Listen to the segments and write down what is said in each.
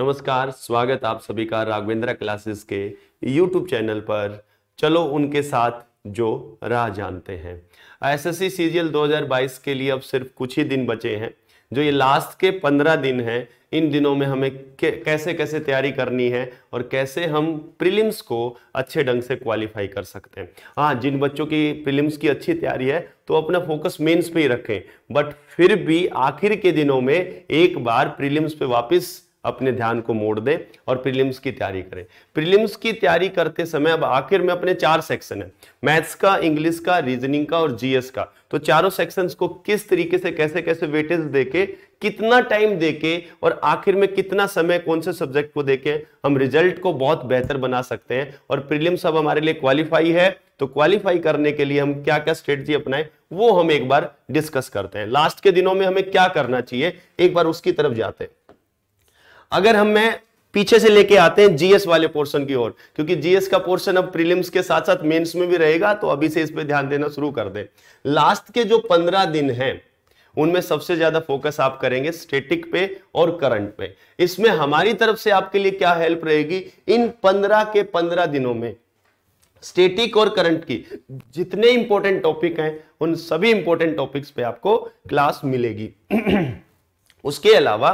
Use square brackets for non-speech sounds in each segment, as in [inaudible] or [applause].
नमस्कार स्वागत आप सभी का राघवेंद्रा क्लासेस के यूट्यूब चैनल पर चलो उनके साथ जो राह जानते हैं एसएससी सीजीएल 2022 के लिए अब सिर्फ कुछ ही दिन बचे हैं जो ये लास्ट के पंद्रह दिन हैं इन दिनों में हमें कैसे कैसे तैयारी करनी है और कैसे हम प्रीलिम्स को अच्छे ढंग से क्वालिफाई कर सकते हैं हाँ जिन बच्चों की प्रीलिम्स की अच्छी तैयारी है तो अपना फोकस मेंस पे ही रखें बट फिर भी आखिर के दिनों में एक बार प्रीलिम्स पे वापस अपने ध्यान को मोड़ दें और प्रीलिम्स की तैयारी करें प्रीलिम्स की तैयारी करते समय अब आखिर में अपने चार सेक्शन है मैथ्स का इंग्लिश का रीजनिंग का और जीएस का तो चारों सेक्शंस को किस तरीके से कैसे कैसे वेटेज देके कितना टाइम देके और आखिर में कितना समय कौन से सब्जेक्ट को देके हम रिजल्ट को बहुत बेहतर बना सकते हैं और प्रीलिम्स अब हमारे लिए क्वालिफाई है तो क्वालिफाई करने के लिए हम क्या क्या स्ट्रेटजी अपनाए वो हम एक बार डिस्कस करते हैं लास्ट के दिनों में हमें क्या करना चाहिए एक बार उसकी तरफ जाते हैं अगर हमें पीछे से लेके आते हैं जीएस वाले पोर्शन की ओर क्योंकि जीएस का पोर्शन अब प्रीलिम्स के साथ साथ मेंस में भी रहेगा तो अभी से इस पे ध्यान देना शुरू कर दे लास्ट के जो पंद्रह दिन हैं उनमें सबसे ज्यादा फोकस आप करेंगे स्टेटिक पे और करंट पे इसमें हमारी तरफ से आपके लिए क्या हेल्प रहेगी इन पंद्रह के पंद्रह दिनों में स्टेटिक और करंट की जितने इंपॉर्टेंट टॉपिक हैं उन सभी इंपॉर्टेंट टॉपिक्स पे आपको क्लास मिलेगी [clears throat] उसके अलावा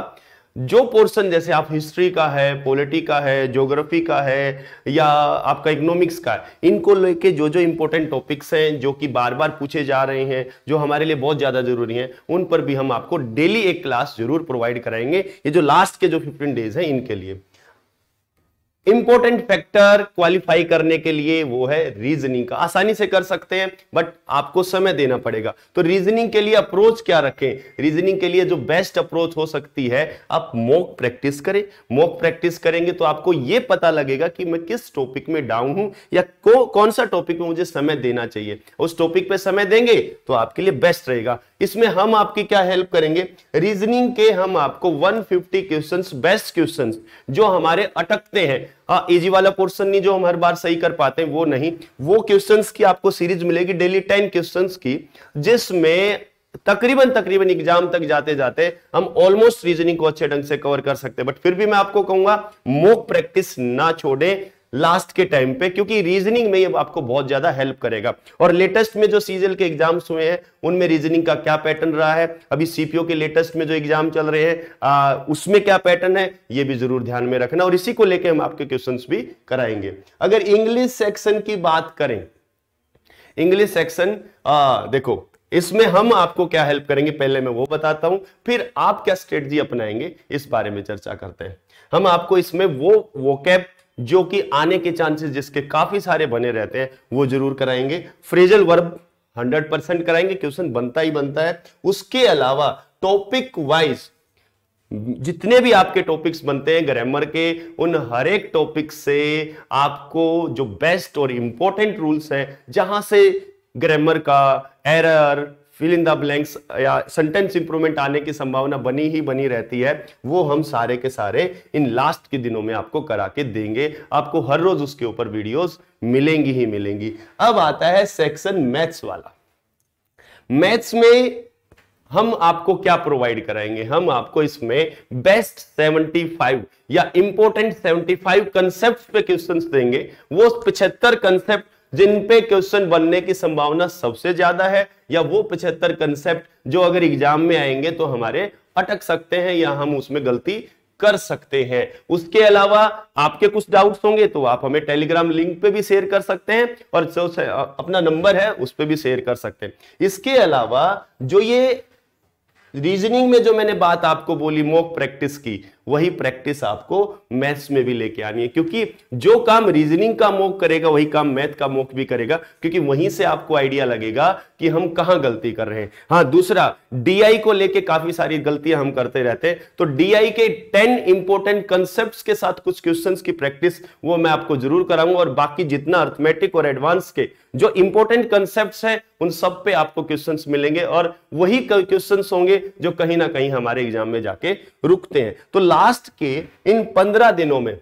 जो पोर्शन जैसे आप हिस्ट्री का है पॉलिटी का है ज्योग्राफी का है या आपका इकोनॉमिक्स का है इनको लेके जो जो इंपॉर्टेंट टॉपिक्स हैं जो कि बार बार पूछे जा रहे हैं जो हमारे लिए बहुत ज़्यादा जरूरी हैं उन पर भी हम आपको डेली एक क्लास जरूर प्रोवाइड कराएंगे ये जो लास्ट के जो फिफ्टीन डेज हैं इनके लिए इंपॉर्टेंट फैक्टर क्वालिफाई करने के लिए वो है रीजनिंग का आसानी से कर सकते हैं बट आपको समय देना पड़ेगा तो रीजनिंग के लिए अप्रोच क्या रखें रीजनिंग के लिए जो बेस्ट अप्रोच हो सकती है आप मॉक प्रैक्टिस करें मॉक प्रैक्टिस करेंगे तो आपको ये पता लगेगा कि मैं किस टॉपिक में डाउन हूं या को, कौन सा टॉपिक में मुझे समय देना चाहिए उस टॉपिक पर समय देंगे तो आपके लिए बेस्ट रहेगा इसमें हम आपकी क्या हेल्प करेंगे रीजनिंग के हम आपको वन फिफ्टी बेस्ट क्वेश्चन जो हमारे अटकते हैं हाँ इजी e वाला पोर्सन नहीं जो हम हर बार सही कर पाते हैं वो नहीं वो क्वेश्चन की आपको सीरीज मिलेगी डेली टेन क्वेश्चन की जिसमें तकरीबन तकरीबन एग्जाम तक जाते जाते हम ऑलमोस्ट रीजनिंग को अच्छे ढंग से कवर कर सकते हैं बट फिर भी मैं आपको कहूंगा मोक प्रैक्टिस ना छोड़ें लास्ट के टाइम पे क्योंकि रीजनिंग में ये आपको बहुत ज्यादा हेल्प करेगा और लेटेस्ट में जो सीजल के एग्जाम्स हुए हैं उनमें रीजनिंग का क्या पैटर्न रहा है अभी सीपीओ के लेटेस्ट में जो एग्जाम चल रहे हैं उसमें क्या पैटर्न है ये भी जरूर ध्यान में रखना और इसी को लेकर हम आपके क्वेश्चन भी कराएंगे अगर इंग्लिश सेक्शन की बात करें इंग्लिश सेक्शन देखो इसमें हम आपको क्या हेल्प करेंगे पहले मैं वो बताता हूं फिर आप क्या स्ट्रेटजी अपनाएंगे इस बारे में चर्चा करते हैं हम आपको इसमें वो वोकैब जो कि आने के चांसेस जिसके काफी सारे बने रहते हैं वो जरूर कराएंगे फ्रेजल वर्ब 100 परसेंट कराएंगे क्वेश्चन बनता ही बनता है उसके अलावा टॉपिक वाइज जितने भी आपके टॉपिक्स बनते हैं ग्रामर के उन हर एक टॉपिक से आपको जो बेस्ट और इंपॉर्टेंट रूल्स हैं जहां से ग्रामर का error fill in the blanks या सेंटेंस इंप्रूवमेंट आने की संभावना बनी ही बनी रहती है वो हम सारे के सारे इन लास्ट के दिनों में आपको करा के देंगे आपको हर रोज उसके ऊपर वीडियोस मिलेंगी ही मिलेंगी अब आता है सेक्शन मैथ्स वाला मैथ्स में हम आपको क्या प्रोवाइड कराएंगे हम आपको इसमें बेस्ट 75 या इंपोर्टेंट 75 फाइव कंसेप्ट पे क्वेश्चंस देंगे वो 75 कंसेप्ट जिन पे क्वेश्चन बनने की संभावना सबसे ज्यादा है या वो पचहत्तर कंसेप्ट जो अगर एग्जाम में आएंगे तो हमारे अटक सकते हैं या हम उसमें गलती कर सकते हैं उसके अलावा आपके कुछ डाउट्स होंगे तो आप हमें टेलीग्राम लिंक पे भी शेयर कर सकते हैं और जो अपना नंबर है उस पर भी शेयर कर सकते हैं इसके अलावा जो ये रीजनिंग में जो मैंने बात आपको बोली मॉक प्रैक्टिस की वही प्रैक्टिस आपको मैथ्स में भी लेके आनी है क्योंकि जो काम रीजनिंग का मोक करेगा वही काम मैथ का मोक भी करेगा क्योंकि वहीं से आपको आइडिया लगेगा कि हम कहां गलती कर रहे हैं हाँ दूसरा डीआई को लेके काफी सारी गलतियां हम करते रहते हैं तो डीआई के टेन इंपोर्टेंट कंसेप्ट के साथ कुछ क्वेश्चन की प्रैक्टिस वो मैं आपको जरूर कराऊंगा और बाकी जितना अर्थमेटिक और एडवांस के जो इंपोर्टेंट कंसेप्ट है उन सब पे आपको क्वेश्चंस मिलेंगे और वही क्वेश्चंस होंगे जो कहीं ना कहीं हमारे एग्जाम में जाके रुकते हैं तो लास्ट के इन पंद्रह दिनों में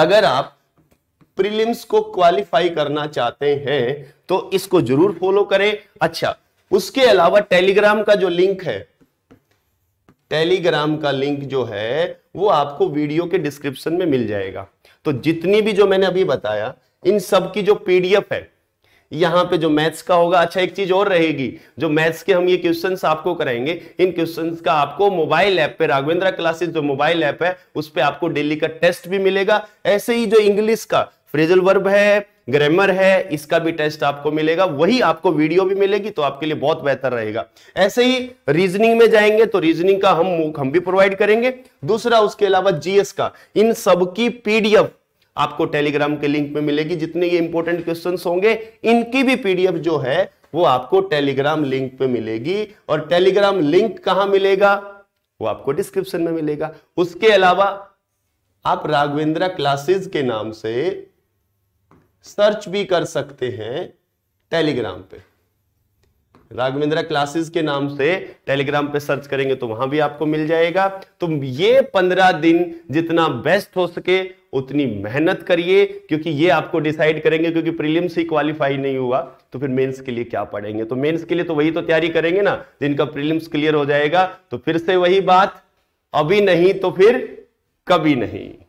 अगर आप प्रीलिम्स को क्वालिफाई करना चाहते हैं तो इसको जरूर फॉलो करें अच्छा उसके अलावा टेलीग्राम का जो लिंक है टेलीग्राम का लिंक जो है वो आपको वीडियो के डिस्क्रिप्शन में मिल जाएगा तो जितनी भी जो मैंने अभी बताया इन सब की जो पीडीएफ है यहाँ पे जो मैथ्स का होगा अच्छा एक चीज और रहेगी जो मैथ्स के हम ये क्वेश्चन आपको कराएंगे इन क्वेश्चन का आपको मोबाइल ऐप पे राघवेंद्रा क्लासेस जो मोबाइल ऐप है उस पर आपको डेली का टेस्ट भी मिलेगा ऐसे ही जो इंग्लिश का फ्रेजल वर्ब है ग्रामर है इसका भी टेस्ट आपको मिलेगा वही आपको वीडियो भी मिलेगी तो आपके लिए बहुत बेहतर रहेगा ऐसे ही रीजनिंग में जाएंगे तो रीजनिंग का हम हम भी प्रोवाइड करेंगे दूसरा उसके अलावा जीएस का इन सब की पीडीएफ आपको टेलीग्राम के लिंक में मिलेगी जितने ये इंपॉर्टेंट क्वेश्चन होंगे इनकी भी पीडीएफ जो है वो आपको टेलीग्राम लिंक पे मिलेगी और टेलीग्राम लिंक कहां मिलेगा वो आपको डिस्क्रिप्शन में मिलेगा उसके अलावा आप राघवेंद्रा क्लासेस के नाम से सर्च भी कर सकते हैं टेलीग्राम पे राघवेंद्रा क्लासेस के नाम से टेलीग्राम पे सर्च करेंगे तो वहां भी आपको मिल जाएगा तो ये पंद्रह दिन जितना बेस्ट हो सके उतनी मेहनत करिए क्योंकि ये आपको डिसाइड करेंगे क्योंकि प्रीलिम्स ही क्वालिफाई नहीं हुआ तो फिर मेंस के लिए क्या पढ़ेंगे तो मेंस के लिए तो वही तो तैयारी करेंगे ना जिनका प्रीलिम्स क्लियर हो जाएगा तो फिर से वही बात अभी नहीं तो फिर कभी नहीं